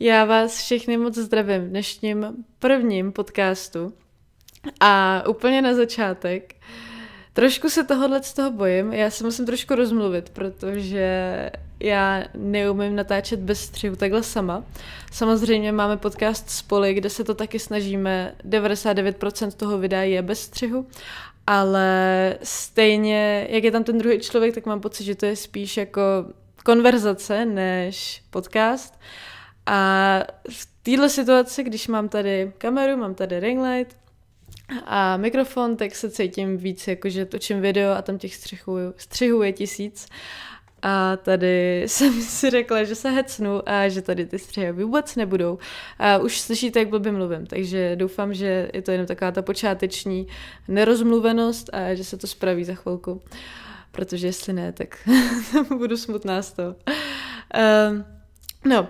Já vás všechny moc zdravím v dnešním prvním podcastu. A úplně na začátek, trošku se tohohle z toho bojím, já se musím trošku rozmluvit, protože já neumím natáčet bez střihu takhle sama. Samozřejmě máme podcast Spoly, kde se to taky snažíme, 99% toho videa je bez střihu, ale stejně, jak je tam ten druhý člověk, tak mám pocit, že to je spíš jako konverzace než podcast a v této situaci, když mám tady kameru, mám tady ring light a mikrofon, tak se cítím víc, jakože točím video a tam těch střihů, je tisíc. A tady jsem si řekla, že se hecnu a že tady ty střihy vůbec nebudou. A už slyšíte, jak blbě mluvím, takže doufám, že je to jenom taková ta počáteční nerozmluvenost a že se to spraví za chvilku. Protože jestli ne, tak budu smutná z toho. Um, no,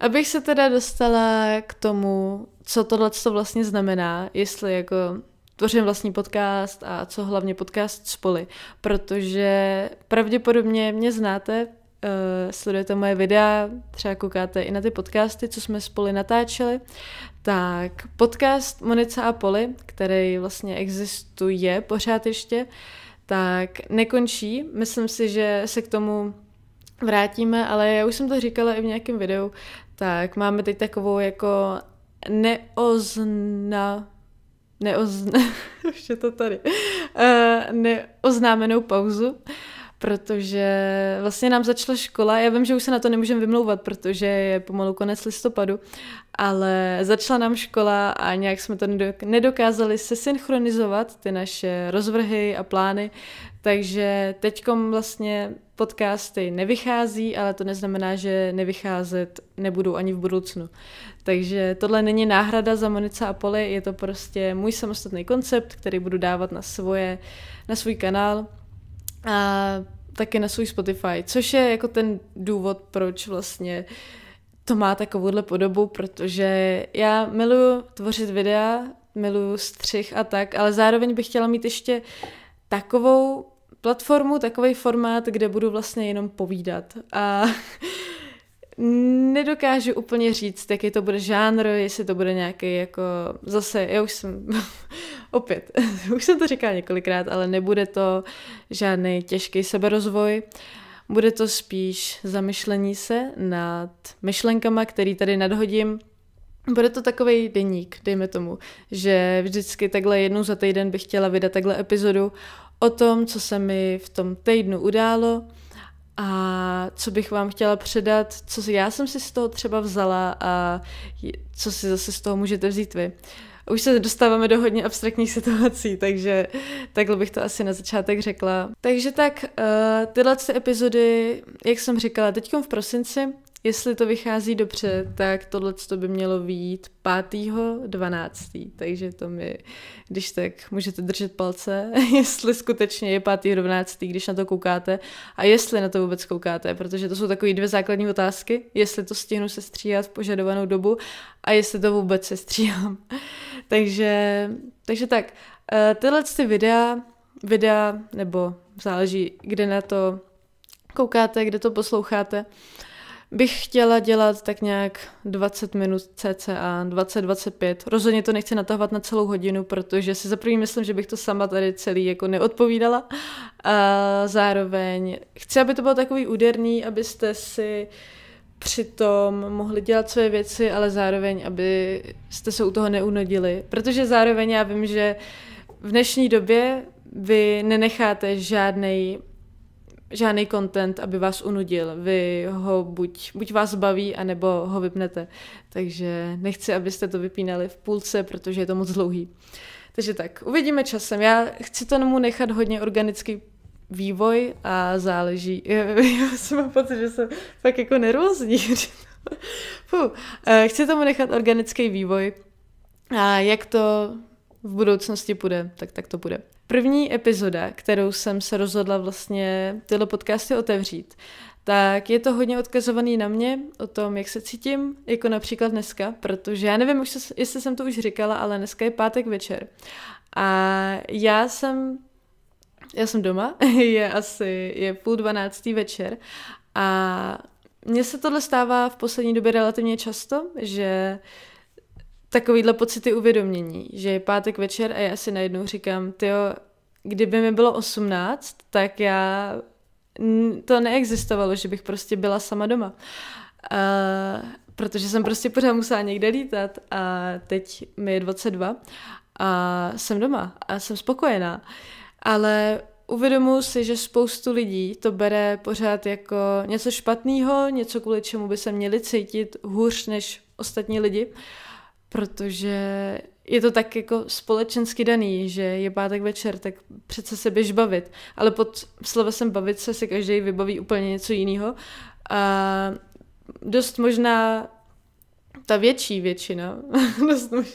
Abych se teda dostala k tomu, co tohle to vlastně znamená, jestli jako tvořím vlastní podcast a co hlavně podcast spoli, protože pravděpodobně mě znáte, uh, sledujete moje videa, třeba koukáte i na ty podcasty, co jsme spolu natáčeli, tak podcast Monice a Poli, který vlastně existuje pořád ještě, tak nekončí. Myslím si, že se k tomu vrátíme, ale já už jsem to říkala i v nějakém videu, tak máme teď takovou jako neozna... Neozna... Už je to tady. Uh, neoznámenou pauzu protože vlastně nám začala škola, já vím, že už se na to nemůžeme vymlouvat, protože je pomalu konec listopadu, ale začala nám škola a nějak jsme to nedokázali se synchronizovat, ty naše rozvrhy a plány, takže teďkom vlastně podcasty nevychází, ale to neznamená, že nevycházet nebudou ani v budoucnu. Takže tohle není náhrada za Monica a Poli, je to prostě můj samostatný koncept, který budu dávat na svoje, na svůj kanál. A taky na svůj Spotify, což je jako ten důvod, proč vlastně to má takovouhle podobu, protože já miluju tvořit videa, miluju střih a tak, ale zároveň bych chtěla mít ještě takovou platformu, takový formát, kde budu vlastně jenom povídat. A nedokážu úplně říct, jaký to bude žánr, jestli to bude nějaký jako, zase, já už jsem opět, už jsem to říkala několikrát, ale nebude to žádný těžký seberozvoj. Bude to spíš zamyšlení se nad myšlenkama, který tady nadhodím. Bude to takový deník, dejme tomu, že vždycky takhle jednou za týden bych chtěla vydat takhle epizodu o tom, co se mi v tom týdnu událo, a co bych vám chtěla předat, co si já jsem si z toho třeba vzala a co si zase z toho můžete vzít vy. Už se dostáváme do hodně abstraktních situací, takže takhle bych to asi na začátek řekla. Takže tak, eh, tyhle ty epizody, jak jsem říkala, teď v prosinci Jestli to vychází dobře, tak tohle by mělo výjít 5.12. Takže to mi, když tak můžete držet palce, jestli skutečně je 5.12., když na to koukáte a jestli na to vůbec koukáte, protože to jsou takové dvě základní otázky, jestli to stihnu se stříhat v požadovanou dobu a jestli to vůbec se stříhám. takže, takže tak, eh, tyhle ty videa, videa, nebo záleží, kde na to koukáte, kde to posloucháte, uh, bych chtěla dělat tak nějak 20 minut cca, 20-25. Rozhodně to nechci natahovat na celou hodinu, protože si za první myslím, že bych to sama tady celý jako neodpovídala. A zároveň chci, aby to bylo takový úderný, abyste si přitom mohli dělat své věci, ale zároveň, aby jste se u toho neunodili. Protože zároveň já vím, že v dnešní době vy nenecháte žádný žádný content, aby vás unudil. Vy ho buď, buď vás baví, anebo ho vypnete. Takže nechci, abyste to vypínali v půlce, protože je to moc dlouhý. Takže tak, uvidíme časem. Já chci tomu nechat hodně organický vývoj a záleží. Já jsem mám pocit, že jsem fakt jako nervózní. Puh, eh, Chci tomu nechat organický vývoj a jak to v budoucnosti půjde, tak tak to bude. První epizoda, kterou jsem se rozhodla vlastně tyhle podcasty otevřít, tak je to hodně odkazovaný na mě, o tom, jak se cítím, jako například dneska, protože já nevím, jestli jsem to už říkala, ale dneska je pátek večer. A já jsem, já jsem doma, je asi, je půl dvanáctý večer a mně se tohle stává v poslední době relativně často, že uh, takovýhle pocity uvědomění, že je pátek večer a já si najednou říkám, tyjo, kdyby mi bylo 18, tak já to neexistovalo, že bych prostě byla sama doma. A, protože jsem prostě pořád musela někde lítat a teď mi je 22 a jsem doma a jsem spokojená. Ale uvědomuji si, že spoustu lidí to bere pořád jako něco špatného, něco kvůli čemu by se měli cítit hůř než ostatní lidi. Uh, protože je to tak jako společensky daný, že je pátek večer, tak přece se běž bavit. Ale pod slovesem bavit se si každý vybaví úplně něco jiného. A dost možná ta větší většina, dost možná,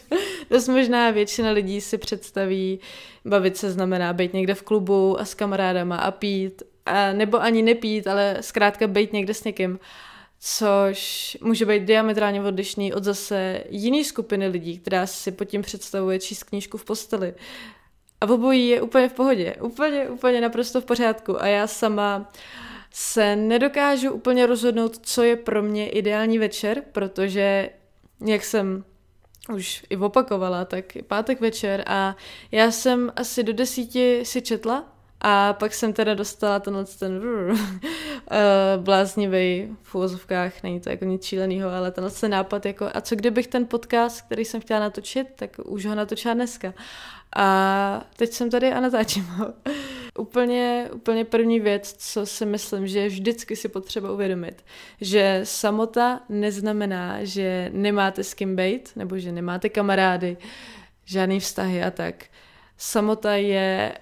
dost možná většina lidí si představí, bavit se znamená být někde v klubu a s kamarádama a pít, a nebo ani nepít, ale zkrátka být někde s někým což může být diametrálně odlišný od zase jiný skupiny lidí, která si pod tím představuje číst knížku v posteli. A obojí je úplně v pohodě, úplně, úplně naprosto v pořádku. A já sama se nedokážu úplně rozhodnout, co je pro mě ideální večer, protože, jak jsem už i opakovala, tak pátek večer a já jsem asi do desíti si četla a pak jsem teda dostala tenhle ten uh, bláznivý v úvozovkách, není to jako nic šíleného, ale tenhle ten nápad jako, a co kdybych ten podcast, který jsem chtěla natočit, tak už ho natočila dneska. A teď jsem tady a natáčím ho. úplně, úplně první věc, co si myslím, že vždycky si potřeba uvědomit, že samota neznamená, že nemáte s kým bejt, nebo že nemáte kamarády, žádný vztahy a tak. Samota je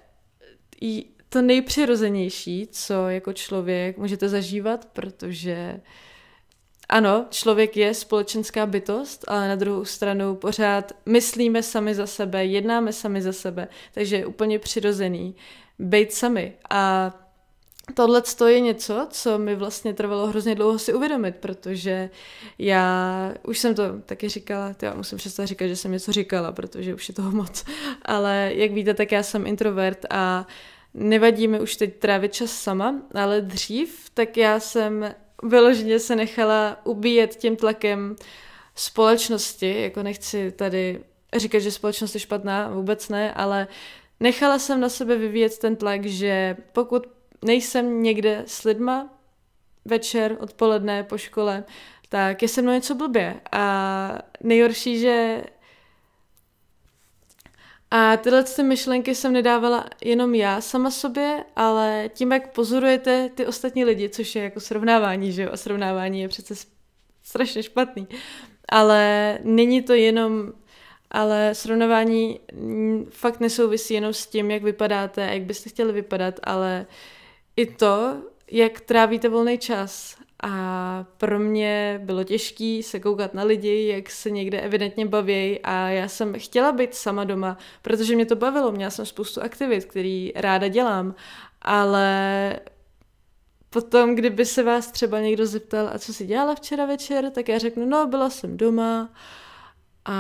to nejpřirozenější, co jako člověk můžete zažívat, protože ano, člověk je společenská bytost, ale na druhou stranu pořád myslíme sami za sebe, jednáme sami za sebe, takže je úplně přirozený být sami. A tohle je něco, co mi vlastně trvalo hrozně dlouho si uvědomit, protože já už jsem to taky říkala, já musím přestat říkat, že jsem něco říkala, protože už je toho moc, ale jak víte, tak já jsem introvert a nevadí mi už teď trávit čas sama, ale dřív, tak já jsem vyloženě se nechala ubíjet tím tlakem společnosti, jako nechci tady říkat, že společnost je špatná, vůbec ne, ale nechala jsem na sebe vyvíjet ten tlak, že pokud nejsem někde s lidma večer, odpoledne, po škole, tak je se mnou něco blbě. A nejhorší, že a tyhle ty myšlenky jsem nedávala jenom já sama sobě, ale tím, jak pozorujete ty ostatní lidi, což je jako srovnávání, že jo? A srovnávání je přece strašně špatný. Ale není to jenom, ale srovnávání fakt nesouvisí jenom s tím, jak vypadáte a jak byste chtěli vypadat, ale uh, i to, jak trávíte volný čas. A pro mě bylo těžké se koukat na lidi, jak se někde evidentně baví a já jsem chtěla být sama doma, protože mě to bavilo, měla jsem spoustu aktivit, které ráda dělám, ale potom, kdyby se vás třeba někdo zeptal, a co si dělala včera večer, tak já řeknu, no, byla jsem doma a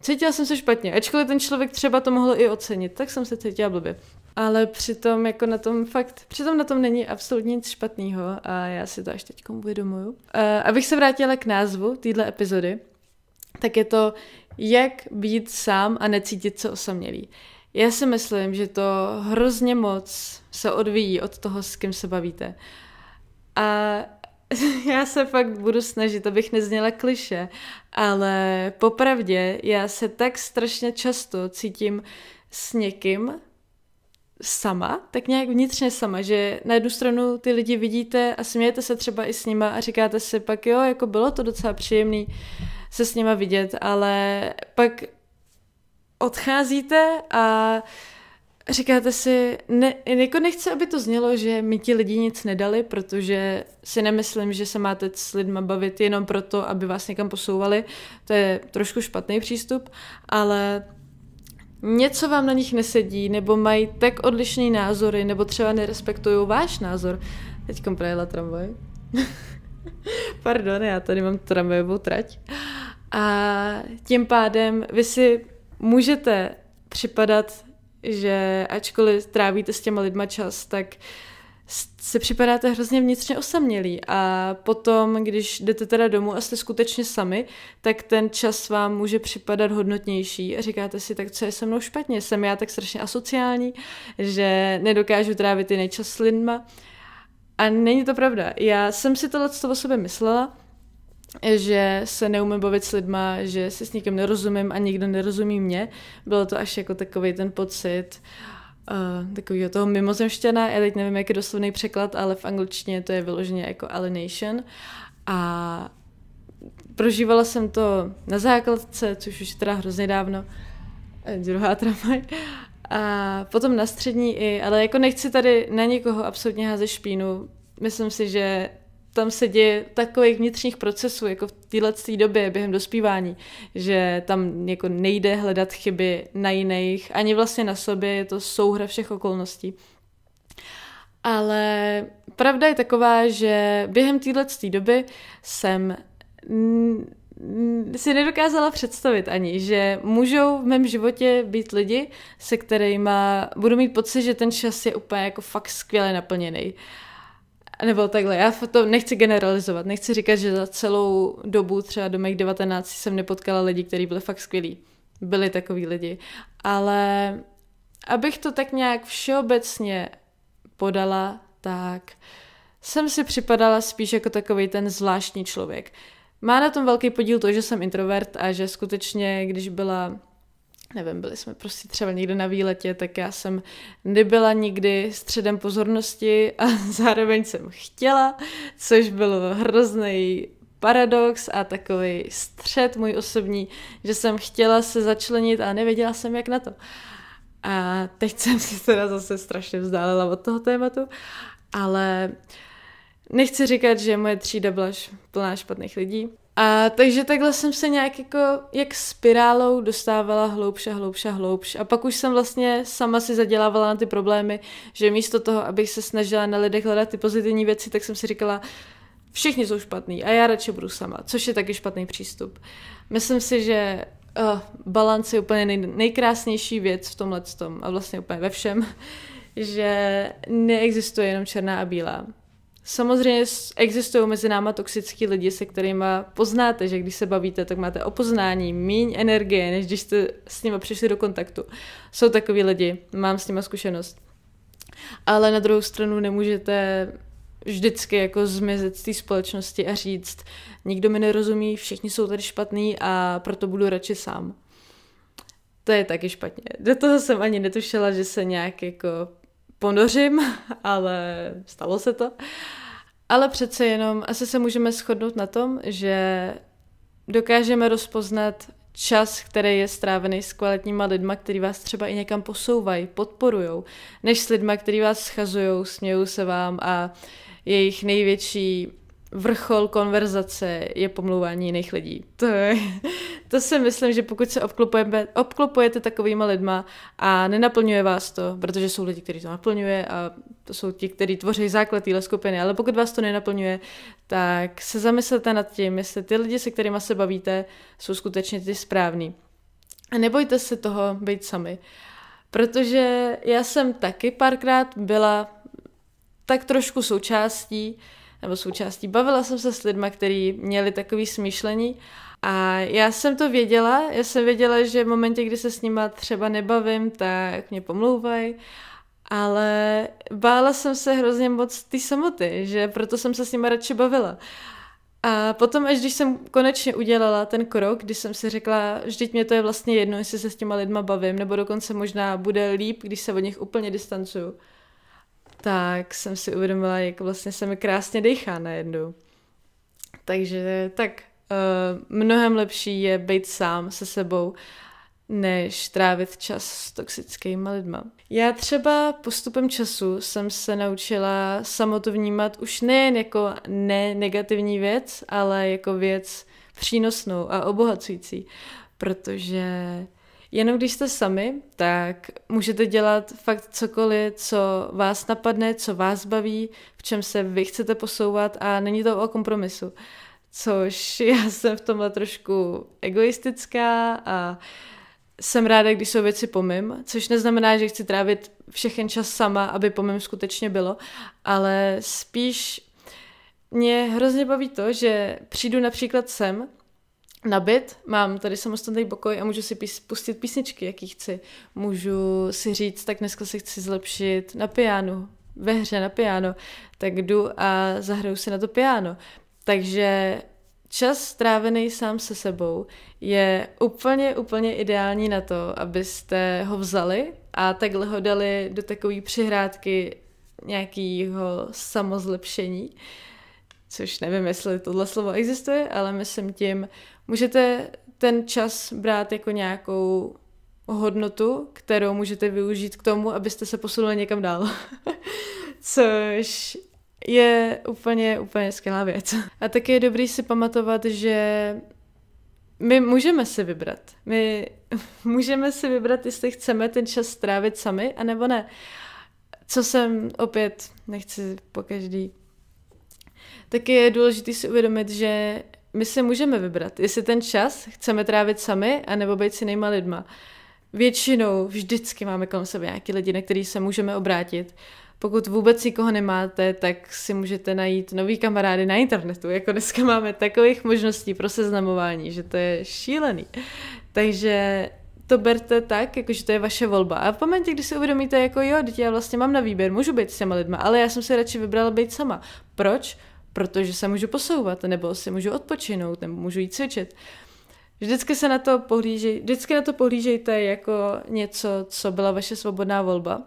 cítila jsem se špatně. Ačkoliv ten člověk třeba to mohl i ocenit, tak jsem se cítila blbě. Ale přitom jako na tom fakt, přitom na tom není absolutně nic špatného a já si to až teď uvědomuju. E, abych se vrátila k názvu téhle epizody, tak je to jak být sám a necítit se osamělý. Já si myslím, že to hrozně moc se odvíjí od toho, s kým se bavíte. A já se fakt budu snažit, abych nezněla kliše, ale popravdě já se tak strašně často cítím s někým, sama, tak nějak vnitřně sama, že na jednu stranu ty lidi vidíte a smějete se třeba i s nima a říkáte si pak jo, jako bylo to docela příjemný se s nima vidět, ale pak odcházíte a říkáte si, ne, jako nechci, aby to znělo, že mi ti lidi nic nedali, protože si nemyslím, že se máte s lidma bavit jenom proto, aby vás někam posouvali. To je trošku špatný přístup, ale něco vám na nich nesedí, nebo mají tak odlišné názory, nebo třeba nerespektují váš názor. Teď projela tramvaj. Pardon, já tady mám tramvajovou trať. A tím pádem vy si můžete připadat, že ačkoliv trávíte s těma lidma čas, tak uh, si připadáte hrozně vnitřně osamělí a potom, když jdete teda domů a jste skutečně sami, tak ten čas vám může připadat hodnotnější a říkáte si, tak co je se mnou špatně, jsem já tak strašně asociální, že nedokážu trávit jiný čas s lidma a není to pravda. Já jsem si tohle o sobě myslela, že se neumím bavit s lidma, že si s nikým nerozumím a nikdo nerozumí mě. Bylo to až jako takový ten pocit, uh, uh, takového toho mimozemštěna, já teď nevím, jak je doslovný překlad, ale v angličtině to je vyloženě jako alienation a prožívala jsem to na základce, což už je teda hrozně dávno, eh, druhá tramvaj, a potom na střední i, ale jako nechci tady na někoho absolutně házet špínu, myslím si, že tam se děje takových vnitřních procesů, jako v téhle době během dospívání, že tam jako nejde hledat chyby na jiných, ani vlastně na sobě, je to souhra všech okolností. Ale pravda je taková, že během téhle doby jsem si nedokázala představit ani, že můžou v mém životě být lidi, se kterými budu mít pocit, že ten čas je úplně jako fakt skvěle naplněný. Uh, nebo takhle, já to nechci generalizovat, nechci říkat, že za celou dobu třeba do mých 19 jsem nepotkala lidi, kteří byli fakt skvělí. Byli takový lidi. Ale abych to tak nějak všeobecně podala, tak jsem si připadala spíš jako takový ten zvláštní člověk. Má na tom velký podíl to, že jsem introvert a že skutečně, když byla nevím, byli jsme prostě třeba někde na výletě, tak já jsem nebyla nikdy středem pozornosti a zároveň jsem chtěla, což bylo hrozný paradox a takový střed můj osobní, že jsem chtěla se začlenit a nevěděla jsem, jak na to. A teď jsem se teda zase strašně vzdálela od toho tématu, ale uh, Nechci říkat, že moje třída byla plná špatných lidí. A takže takhle jsem se nějak jako, jak spirálou dostávala hloubš a hloubš a hloubš. A pak už jsem vlastně sama si zadělávala na ty problémy, že místo toho, abych se snažila na lidech hledat ty pozitivní věci, tak jsem si říkala, všichni jsou špatný a já radši budu sama, což je taky špatný přístup. Myslím si, že uh, eh, balans je úplně nej, nejkrásnější věc v tomhle tom a vlastně úplně ve všem, že neexistuje jenom černá a bílá Samozřejmě existují mezi náma toxický lidi, se kterými poznáte, že když se bavíte, tak máte opoznání, míň energie, než když jste s nimi přišli do kontaktu. Jsou takový lidi, mám s nimi zkušenost. Ale na druhou stranu nemůžete vždycky jako zmizet z té společnosti a říct, nikdo mi nerozumí, všichni jsou tady špatný a proto budu radši sám. To je taky špatně. Do toho jsem ani netušila, že se nějak jako ponořím, ale stalo se to. Ale přece jenom asi se můžeme shodnout na tom, že dokážeme rozpoznat čas, který je strávený s kvalitníma lidma, který vás třeba i někam posouvají, podporujou, než s lidma, který vás schazují, smějí se vám a jejich největší vrchol konverzace je pomlouvání jiných lidí. To, je, to si myslím, že pokud se obklopujeme, obklopujete takovýma lidma a nenaplňuje vás to, protože jsou lidi, kteří to naplňuje a to jsou ti, kteří tvoří základ téhle skupiny, ale pokud vás to nenaplňuje, tak se zamyslete nad tím, jestli ty lidi, se kterými se bavíte, jsou skutečně ty správní. A nebojte se toho být sami. Protože já jsem taky párkrát byla tak trošku součástí uh, nebo součástí. Bavila jsem se s lidmi, kteří měli takový smýšlení a já jsem to věděla, já jsem věděla, že v momentě, kdy se s nima třeba nebavím, tak mě pomlouvají, ale bála jsem se hrozně moc ty samoty, že proto jsem se s nima radši bavila. A potom, až když jsem konečně udělala ten krok, když jsem si řekla, vždyť mě to je vlastně jedno, jestli se s těma lidma bavím, nebo dokonce možná bude líp, když se od nich úplně distancuju, tak jsem si uvědomila, jak vlastně se mi krásně dechá najednou. Takže tak, uh, mnohem lepší je být sám se sebou, než trávit čas s toxickými lidmi. Já třeba postupem času jsem se naučila samotu vnímat už nejen jako ne negativní věc, ale jako věc přínosnou a obohacující, protože Jenom když jste sami, tak můžete dělat fakt cokoliv, co vás napadne, co vás baví, v čem se vy chcete posouvat a není to o kompromisu. Což já jsem v tomhle trošku egoistická a jsem ráda, když jsou věci pomím, což neznamená, že chci trávit všechen čas sama, aby pomím skutečně bylo, ale spíš mě hrozně baví to, že přijdu například sem na byt, mám tady samostatný pokoj a můžu si pís, pustit písničky, jaký chci. Můžu si říct, tak dneska se chci zlepšit na piano, ve hře na piano, tak jdu a zahraju si na to piano. Takže čas strávený sám se sebou je úplně, úplně ideální na to, abyste ho vzali a takhle ho dali do takové přihrádky nějakého samozlepšení, což nevím, jestli tohle slovo existuje, ale myslím tím Můžete ten čas brát jako nějakou hodnotu, kterou můžete využít k tomu, abyste se posunuli někam dál. Což je úplně, úplně skvělá věc. A taky je dobrý si pamatovat, že my můžeme si vybrat. My můžeme si vybrat, jestli chceme ten čas strávit sami, anebo ne. Co jsem opět, nechci po každý. Taky je důležité si uvědomit, že my si můžeme vybrat, jestli ten čas chceme trávit sami, anebo být si nejma lidma. Většinou vždycky máme kolem sebe nějaký lidi, na který se můžeme obrátit. Pokud vůbec nikoho nemáte, tak si můžete najít nový kamarády na internetu. Jako dneska máme takových možností pro seznamování, že to je šílený. Takže to berte tak, jakože to je vaše volba. A v momentě, kdy si uvědomíte, jako jo, teď já vlastně mám na výběr, můžu být s těma lidma, ale já jsem si radši vybrala být sama. Proč? protože se můžu posouvat, nebo si můžu odpočinout, nebo můžu jít cvičit. Vždycky se na to pohlížej, vždycky na to pohlížejte jako něco, co byla vaše svobodná volba.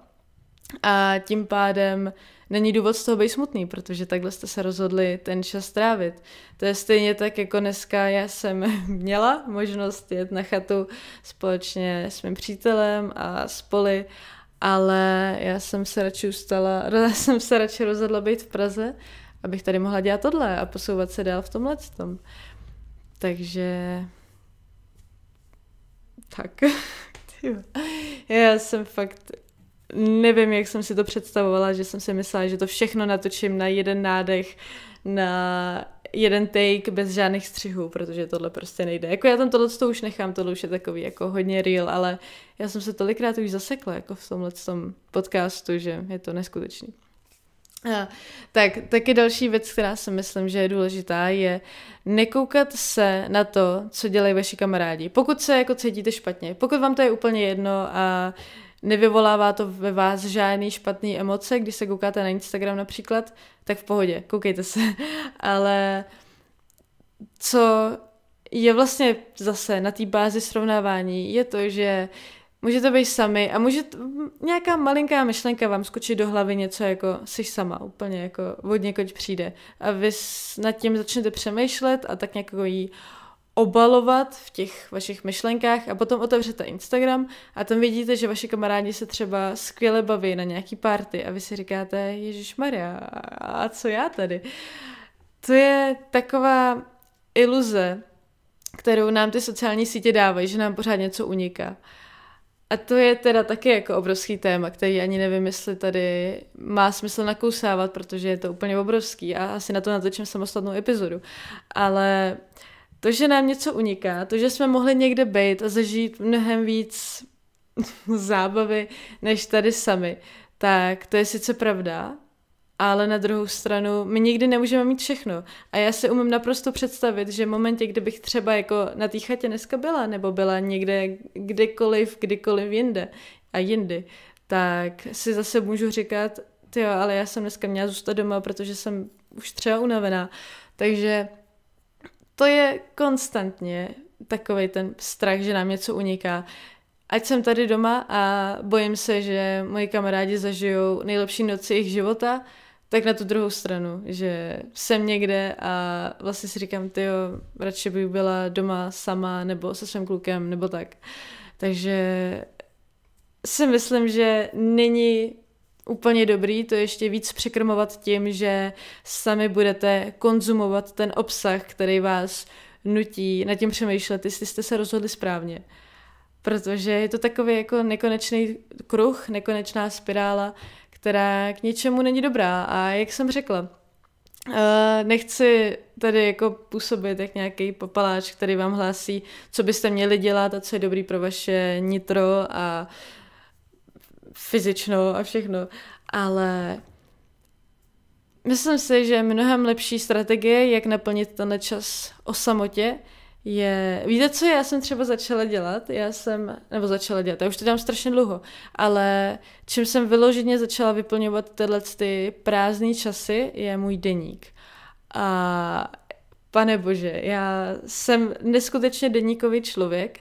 A tím pádem není důvod z toho být smutný, protože takhle jste se rozhodli ten čas trávit. To je stejně tak, jako dneska já jsem měla možnost jet na chatu společně s mým přítelem a spoli, ale já jsem se radši ustala, já jsem se radši rozhodla být v Praze, abych tady mohla dělat tohle a posouvat se dál v tomhle tom. Takže... Tak. Já jsem fakt... Nevím, jak jsem si to představovala, že jsem si myslela, že to všechno natočím na jeden nádech, na jeden take bez žádných střihů, protože tohle prostě nejde. Jako já tam tohle to už nechám, tohle už je takový jako hodně real, ale já jsem se tolikrát už zasekla jako v tomhle tom podcastu, že je to neskutečný. Eh, tak, taky další věc, která si myslím, že je důležitá, je nekoukat se na to, co dělají vaši kamarádi. Pokud se jako cítíte špatně, pokud vám to je úplně jedno a nevyvolává to ve vás žádný špatný emoce, když se koukáte na Instagram například, tak v pohodě, koukejte se. Ale co je vlastně zase na té bázi srovnávání, je to, že Můžete být sami a může nějaká malinká myšlenka vám skočit do hlavy něco jako jsi sama, úplně jako od někoť přijde. A vy nad tím začnete přemýšlet a tak nějak jí jako obalovat v těch vašich myšlenkách a potom otevřete Instagram a tam vidíte, že vaši kamarádi se třeba skvěle baví na nějaký party a vy si říkáte, Ježíš Maria, a co já tady? To je taková iluze, kterou nám ty sociální sítě dávají, že nám pořád něco uniká. A to je teda taky jako obrovský téma, který ani nevím, jestli tady má smysl nakousávat, protože je to úplně obrovský a asi na to natočím samostatnou epizodu. Ale to, že nám něco uniká, to, že jsme mohli někde být a zažít mnohem víc zábavy než tady sami, tak to je sice pravda, ale na druhou stranu my nikdy nemůžeme mít všechno. A já si umím naprosto představit, že v momentě, kdybych třeba jako na té chatě dneska byla, nebo byla někde kdekoliv, kdykoliv jinde a jindy, tak si zase můžu říkat, jo, ale já jsem dneska měla zůstat doma, protože jsem už třeba unavená. Takže to je konstantně takový ten strach, že nám něco uniká. Ať jsem tady doma a bojím se, že moji kamarádi zažijou nejlepší noci jejich života, tak na tu druhou stranu, že jsem někde a vlastně si říkám, ty jo, radši bych byla doma sama nebo se svým klukem nebo tak. Takže si myslím, že není úplně dobrý to ještě víc překrmovat tím, že sami budete konzumovat ten obsah, který vás nutí na tím přemýšlet, jestli jste se rozhodli správně. Protože je to takový jako nekonečný kruh, nekonečná spirála, která k něčemu není dobrá. A jak jsem řekla, eh, nechci tady jako působit jak nějaký popaláč, který vám hlásí, co byste měli dělat a co je dobrý pro vaše nitro a fyzično a všechno, ale myslím si, že mnohem lepší strategie, jak naplnit ten čas o samotě, je... Víte, co já jsem třeba začala dělat? Já jsem, nebo začala dělat, já už to dělám strašně dlouho, ale čím jsem vyloženě začala vyplňovat tyhle ty prázdné časy, je můj deník. A pane bože, já jsem neskutečně deníkový člověk.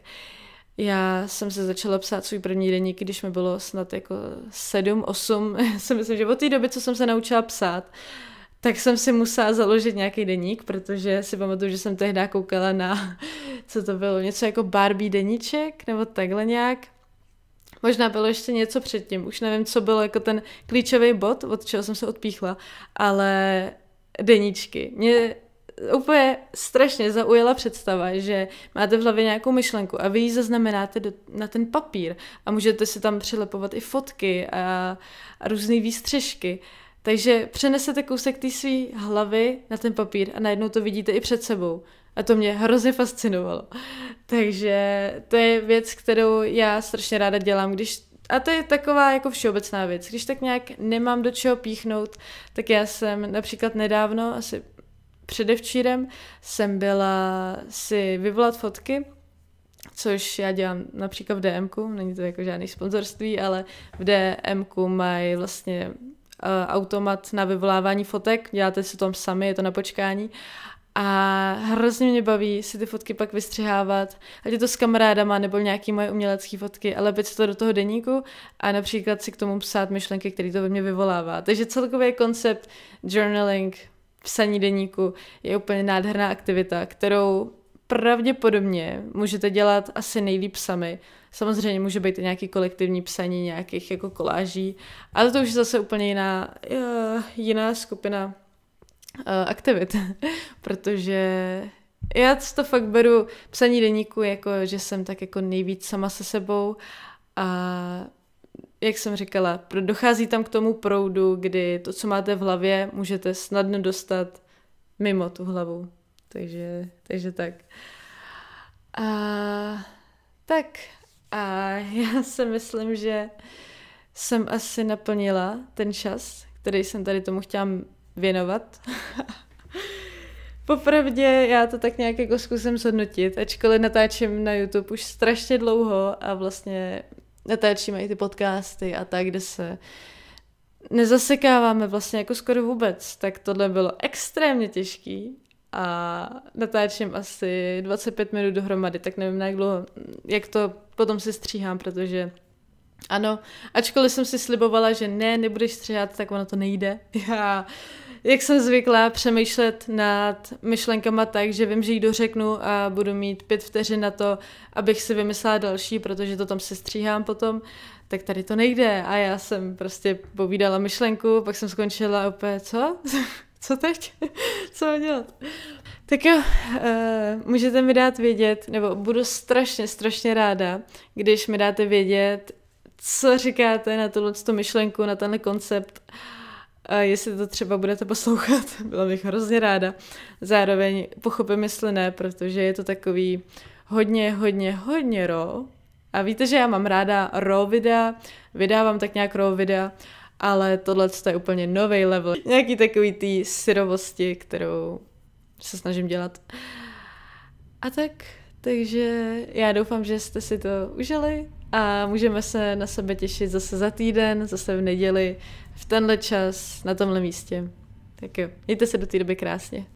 Já jsem se začala psát svůj první deník, když mi bylo snad jako sedm osm, já si myslím, že od té doby, co jsem se naučila psát, uh, tak jsem si musela založit nějaký deník, protože si pamatuju, že jsem tehdy koukala na, co to bylo, něco jako Barbie deníček, nebo takhle nějak. Možná bylo ještě něco předtím, už nevím, co bylo jako ten klíčový bod, od čeho jsem se odpíchla, ale deníčky. Mě úplně strašně zaujala představa, že máte v hlavě nějakou myšlenku a vy ji zaznamenáte do, na ten papír a můžete si tam přilepovat i fotky a, a různé výstřežky. Takže přenesete kousek té své hlavy na ten papír a najednou to vidíte i před sebou. A to mě hrozně fascinovalo. Takže to je věc, kterou já strašně ráda dělám, když a to je taková jako všeobecná věc. Když tak nějak nemám do čeho píchnout, tak já jsem například nedávno, asi předevčírem, jsem byla si vyvolat fotky, což já dělám například v DMku, není to jako žádný sponzorství, ale v DMku mají vlastně Eh, automat na vyvolávání fotek, děláte si to tam sami, je to na počkání. A hrozně mě baví si ty fotky pak vystřihávat, ať je to s kamarádama nebo nějaký moje umělecké fotky, ale být to do toho deníku a například si k tomu psát myšlenky, které to ve mně vyvolává. Takže celkově koncept journaling, psaní deníku je úplně nádherná aktivita, kterou pravděpodobně můžete dělat asi nejlíp sami. Samozřejmě může být i nějaký kolektivní psaní nějakých jako koláží, ale to už je zase úplně jiná, eh, jiná skupina eh, aktivit, protože já to fakt beru psaní deníku, jako že jsem tak jako nejvíc sama se sebou a jak jsem říkala, dochází tam k tomu proudu, kdy to, co máte v hlavě, můžete snadno dostat mimo tu hlavu. Takže, takže tak. A, tak a já si myslím, že jsem asi naplnila ten čas, který jsem tady tomu chtěla věnovat. Popravdě já to tak nějak jako zkusím zhodnotit, ačkoliv natáčím na YouTube už strašně dlouho a vlastně natáčíme i ty podcasty a tak, kde se nezasekáváme vlastně jako skoro vůbec, tak tohle bylo extrémně těžký a natáčím asi 25 minut dohromady, tak nevím, jak dlouho, jak to potom si stříhám, protože ano, ačkoliv jsem si slibovala, že ne, nebudeš stříhat, tak ono to nejde. Já, jak jsem zvyklá přemýšlet nad myšlenkama tak, že vím, že jí dořeknu a budu mít pět vteřin na to, abych si vymyslela další, protože to tam si stříhám potom, tak tady to nejde. A já jsem prostě povídala myšlenku, pak jsem skončila opět, co? co teď? co mám dělat? Tak jo, eh, můžete mi dát vědět, nebo budu strašně, strašně ráda, když mi dáte vědět, co říkáte na tuhle tu myšlenku, na tenhle koncept, a jestli to třeba budete poslouchat, byla bych hrozně ráda. Zároveň pochopím, jestli ne, protože je to takový hodně, hodně, hodně raw. A víte, že já mám ráda raw videa, vydávám tak nějak raw videa, ale tohle je úplně nový level. Nějaký takový tý syrovosti, kterou se snažím dělat. A tak, takže já doufám, že jste si to užili a můžeme se na sebe těšit zase za týden, zase v neděli, v tenhle čas, na tomhle místě. Tak jo, mějte se do té doby krásně.